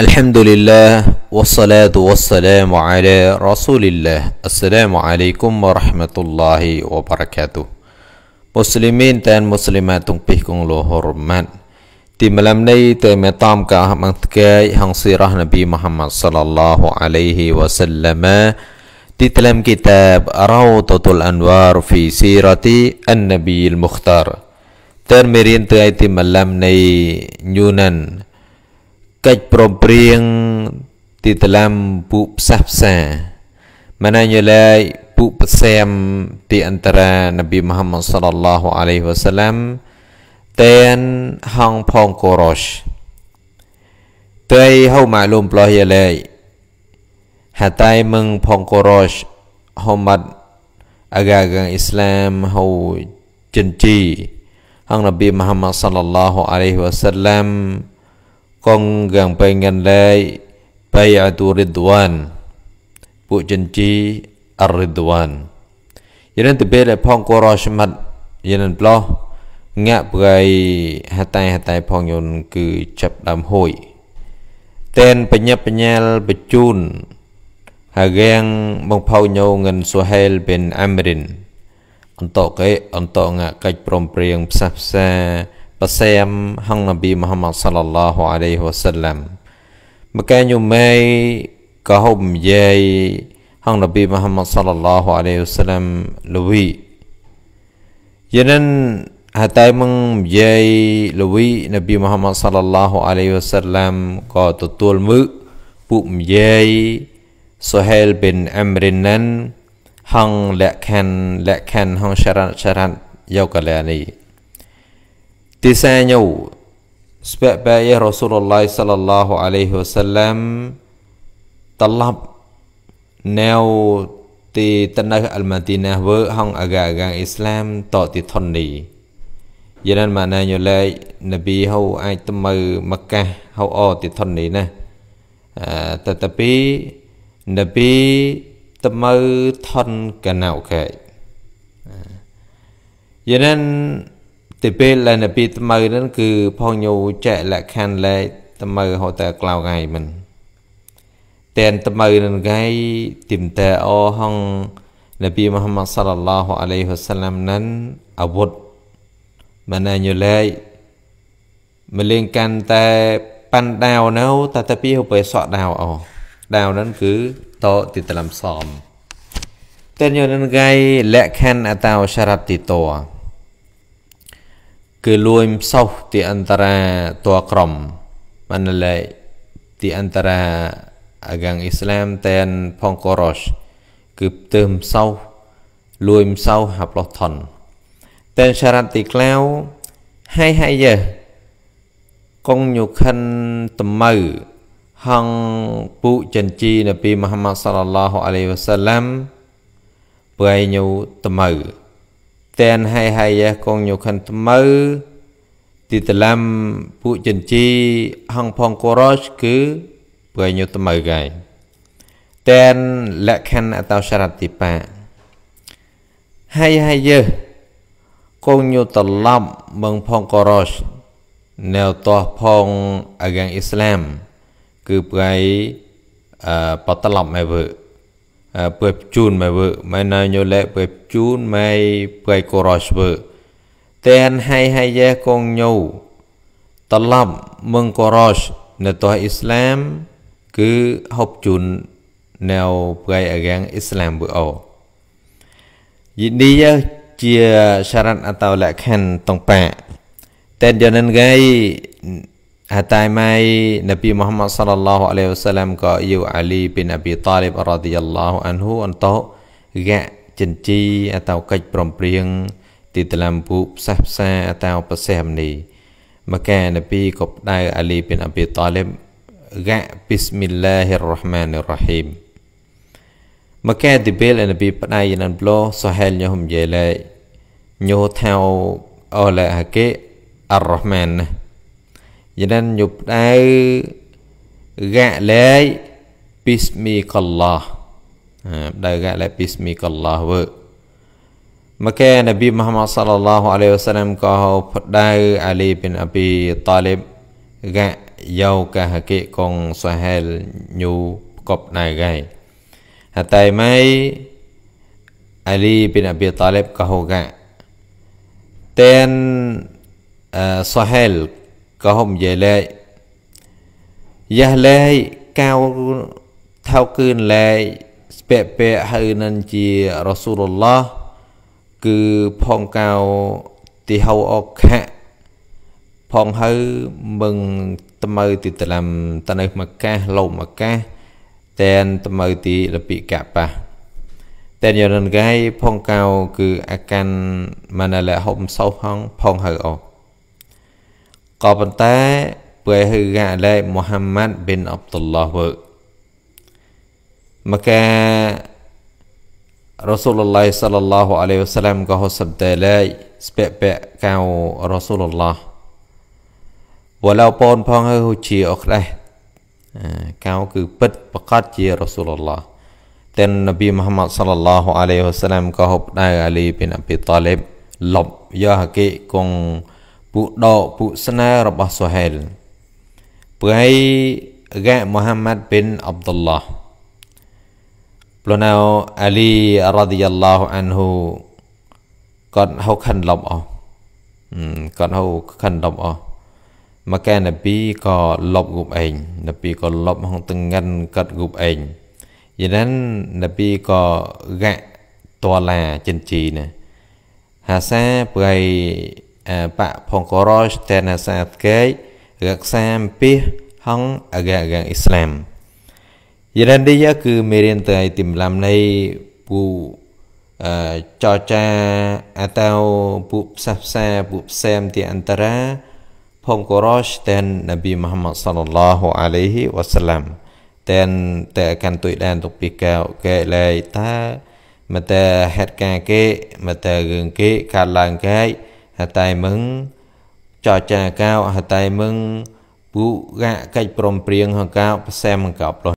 Alhamdulillah wassalatu wassalamu ala Rasulillah. Assalamualaikum warahmatullahi wabarakatuh. Muslimin dan muslimat tung pih kong lo hormat. Di malam ni te metam ka mangkai hang sirah Nabi Muhammad sallallahu alaihi wasallam di dalam kitab Rawdatul Anwar fi sirati An-Nabiyil Mukhtar. Termirin te ayti malam ni nyunan. កិច្ចព្រមព្រៀងទីតឡាំពុផ្សះផ្សាមណាយលេពុបសែមទីអន្តរានប៊ីមហាម៉ាត់សលឡោះអាឡៃវ៉ាសាឡាំតែនហងផងកូរ៉ូសតៃហៅម៉ាលូមប្លោះយលេហតៃមឹងផងកូរ៉ូសហូម៉ាត់អាកាកាអ៊ីស្លាមហៅចិនជីហងនប៊ីមហាម៉ាត់សលឡោះអាឡៃវ៉ាសាឡាំ Konggang pengen lai Bayatu Ridwan Puk janji Ar-Ridwan Yanan tebel pong koro semat Yanan bloh Ngak berai hatai-hatai pong yon Ke cap dam hoi Ten penyal-penyal becun Hagang mengpau nyau ngan Suhail bin Amrin Untuk ke Untuk ngak kaj prom priang Psah-psah pasayam hang Nabi Muhammad sallallahu alaihi wasallam maka nyumai kahom yai hang Nabi Muhammad sallallahu alaihi wasallam luwi yanan hatai mong yai luwi Nabi Muhammad sallallahu alaihi wasallam ko tutul mu pu yai Sohail bin Amrin nan hang lek khan lek khan hang syarat syarat yau kala ni Tisanya sebab bayah Rasulullah sallallahu alaihi wasallam talab neo ti tanah al-Madinah wa hang agang Islam to ti thon ni yanan maknanya lai nabi hau ai temu Makkah hau o ti thon ni nah tetapi nabi temu thon kanau kai yanan ទៅពេលដែលនៅពីថ្មៅនឹងគឺផងញូចែកលក្ខខណ្ឌលែកថ្មៅហៅតែក្លោកហើយមិនតែនថ្មៅនឹងគេទីមតែអហងនប៊ីមូហាម៉ាត់សល្លឡោះអាឡៃហ៊ុសឡាមនឹងអាវុធមណាញូលែកមលេងកាន់តែប៉ាន់ដាវនៅតតពីហូបសក់ដាវអដាវនឹងគឺតទីតលំសំតែញូនឹងគេលក្ខខណ្ឌអតោសរតទីតោគឺលួញផ្សោសទីអន្តរាតัวក្រមបានលេទីអន្តរាអាកាំងអ៊ីស្លាមតែនផងកូរ៉ូសគឺផ្ទឹមផ្សោសលួញផ្សោសហាប់លោះថនតែនសារ៉ាត់ទីក្លាវហើយហើយយើកងញូខិនតមៅហងពុចិនជីនៅពីមហាម៉ាត់សល្លឡោះអាឡៃវ៉ាសាឡាំព្រៃញូតមៅ ten hay hay ya con nhu khăn mơ thì tự làm phụ chân chi hăng phong cô rốt cứ bởi nhu tâm mơ gai ten lạc khăn ở tàu sarat tì pa hay hay ya con nhu tật lắm mừng phong cô rốt nèo tòa phong ở gang Islam cứ bởi bọt tật lắm mẹ vợ perpcun mai vợ mai na nyo lệ perpcun mai pai koros vợ tên hay hay ya con nhau talab mừng koros nè tòa Islam cứ học chun nèo pai agang Islam vợ ô dị đi ya chia saran atau lệ khan tông pa tên cho nên gây Hatamai Nabi Muhammad sallallahu alaihi wasallam ko yu Ali bin Abi Talib radhiyallahu anhu untuk gak jenji atau kaj prompriang di dalam bu psah-psah atau pesah ni maka Nabi ko pedai Ali bin Abi Talib gak bismillahirrahmanirrahim maka dibel Nabi pedai nan blo sahal nyahum jelai nyoh thao oleh hake ar-Rahman យដៅកលែកពីស្មីកឡោះដៅកលែកពីស្មីកឡោះវើមកែនប៊ីមហាម៉ាត់សល្លឡោះអាឡៃវ៉ាសឡាមក៏ផ្ដៅអាលីប៊ីនអប៊ីតាលីបកយោកាហកេកងសាហែលញូកប់ណៃកៃហតៃម៉ៃអាលីប៊ីនអប៊ីតាលីបកហូកាតែនសាហែលក៏ហុំនិយាយលេខយ៉ាស់លេខកៅថៅគឺលេខស្ពែពែហើយនឹងជារ៉ាស៊ូលឡោះគឺផងកៅទីហៅអខៈផងហើយមឹងត្មៅទីតឡាំតនៅមកកាសលោមកកាសតែនត្មៅទីលពិកបាតែនយរនកាយផងកៅគឺអកាន់មណលៈហុំសោហងផងហើយអោក៏ប៉ុន្តែព្រះហឺកាឡេមូហាម៉ាត់ប៊ីនអាប់ឌុលឡោះវើមករ៉ូស៊ូលឡៃសាឡឡោះអាឡៃវសាឡាំក៏ហសបតេឡៃស្ពែពែកៅរ៉ូស៊ូលឡោះវឡៅពូនផងហើយហូជាអខ្លះកៅគឺពិតប្រកាសជារ៉ូស៊ូលឡោះតែនប៊ីមូហាម៉ាត់សាឡឡោះអាឡៃវសាឡាំក៏ហប់ដែរអាលីប៊ីនអាប៊ីតាលីបលប់យកហកេគង់ពួកដកពួកស្នើរបស់សូហែលព្រៃហ្គាមូហាម៉ាត់ប៊ីនអាប់ឌុលឡោះព្រោះនៅអាលីរ៉ាឌីយ៉ាឡោះអានហ៊ូគាត់ហៅខិនលប់អស់គាត់ហៅខិនលប់អស់មកកែនពីក៏លប់គប់ឯងនពីក៏លប់ហងទាំងងិនកាត់គប់ឯងយ៉ាងนั้นនពីក៏ហ្គាតឡាចិនជីណាហាសាព្រៃបៈផងករតេណាសាតកេរក្សាមពីហងអកាកអ៊ីស្លាមយេរ៉ានឌីយ៉ាគឺមេរៀនទៅទីម្លំនៃពូអឺចរចាអតោពួកផ្សះផ្សាពួកផ្សែមទីអន្តរាផងករតេននប៊ីមូហាម៉ាត់សល្លឡោះអាឡៃហ៊ីវ៉ាសាឡាមតែនតែកាន់ទុយដែនទុកពីកែកែលែកតាមកតែហេតុការគេមកតែរឿងគេកាលឡើងគេតែមឹងចរចាកោហតែមឹងពុរៈកិច្ចព្រមព្រៀងហកោផ្សេងកោប្លោះ